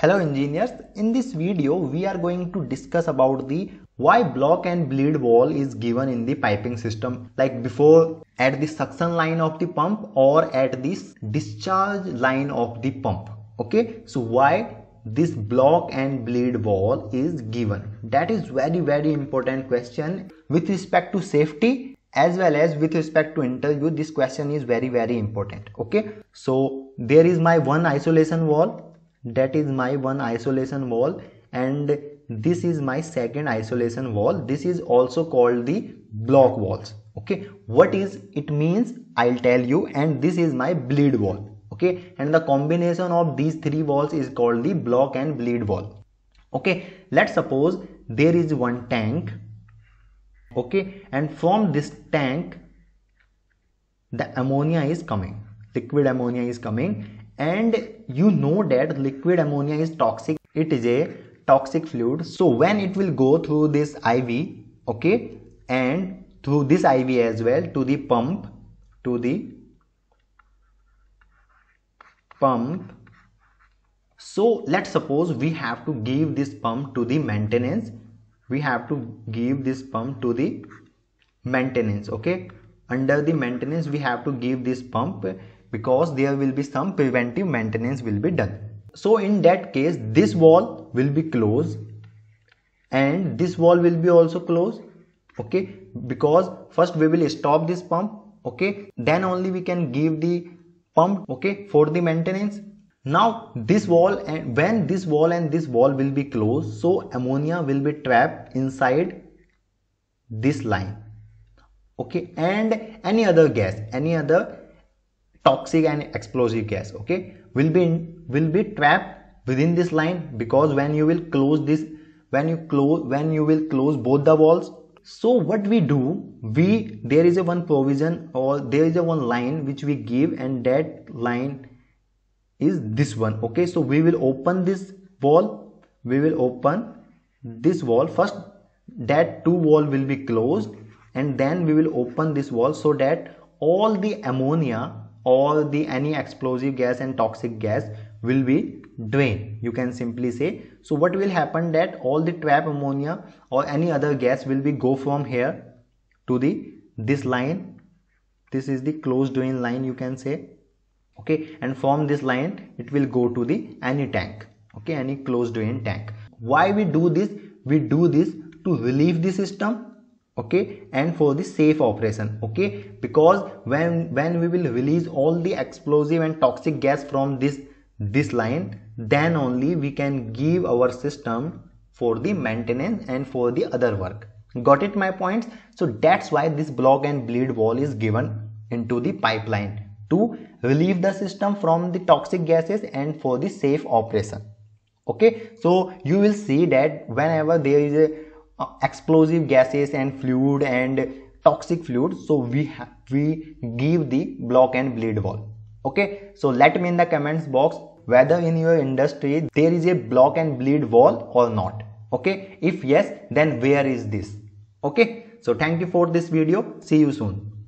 Hello engineers, in this video we are going to discuss about the why block and bleed wall is given in the piping system like before at the suction line of the pump or at this discharge line of the pump okay so why this block and bleed wall is given that is very very important question with respect to safety as well as with respect to interview this question is very very important okay so there is my one isolation wall that is my one isolation wall and this is my second isolation wall this is also called the block walls okay what is it means i'll tell you and this is my bleed wall okay and the combination of these three walls is called the block and bleed wall okay let's suppose there is one tank okay and from this tank the ammonia is coming liquid ammonia is coming and you know that liquid ammonia is toxic it is a toxic fluid so when it will go through this iv okay and through this iv as well to the pump to the pump so let's suppose we have to give this pump to the maintenance we have to give this pump to the maintenance okay under the maintenance we have to give this pump because there will be some preventive maintenance will be done so in that case this wall will be closed and this wall will be also closed okay because first we will stop this pump okay then only we can give the pump okay for the maintenance now this wall and when this wall and this wall will be closed so ammonia will be trapped inside this line okay and any other gas any other toxic and explosive gas okay will be in, will be trapped within this line because when you will close this when you close when you will close both the walls so what we do we there is a one provision or there is a one line which we give and that line is this one okay so we will open this wall we will open this wall first that two wall will be closed and then we will open this wall so that all the ammonia all the any explosive gas and toxic gas will be drained you can simply say so what will happen that all the trap ammonia or any other gas will be go from here to the this line this is the closed drain line you can say okay and from this line it will go to the any tank okay any closed drain tank why we do this we do this to relieve the system okay and for the safe operation okay because when when we will release all the explosive and toxic gas from this this line then only we can give our system for the maintenance and for the other work got it my points so that's why this block and bleed wall is given into the pipeline to relieve the system from the toxic gases and for the safe operation okay so you will see that whenever there is a uh, explosive gases and fluid and toxic fluid so we have we give the block and bleed wall okay so let me in the comments box whether in your industry there is a block and bleed wall or not okay if yes then where is this okay so thank you for this video see you soon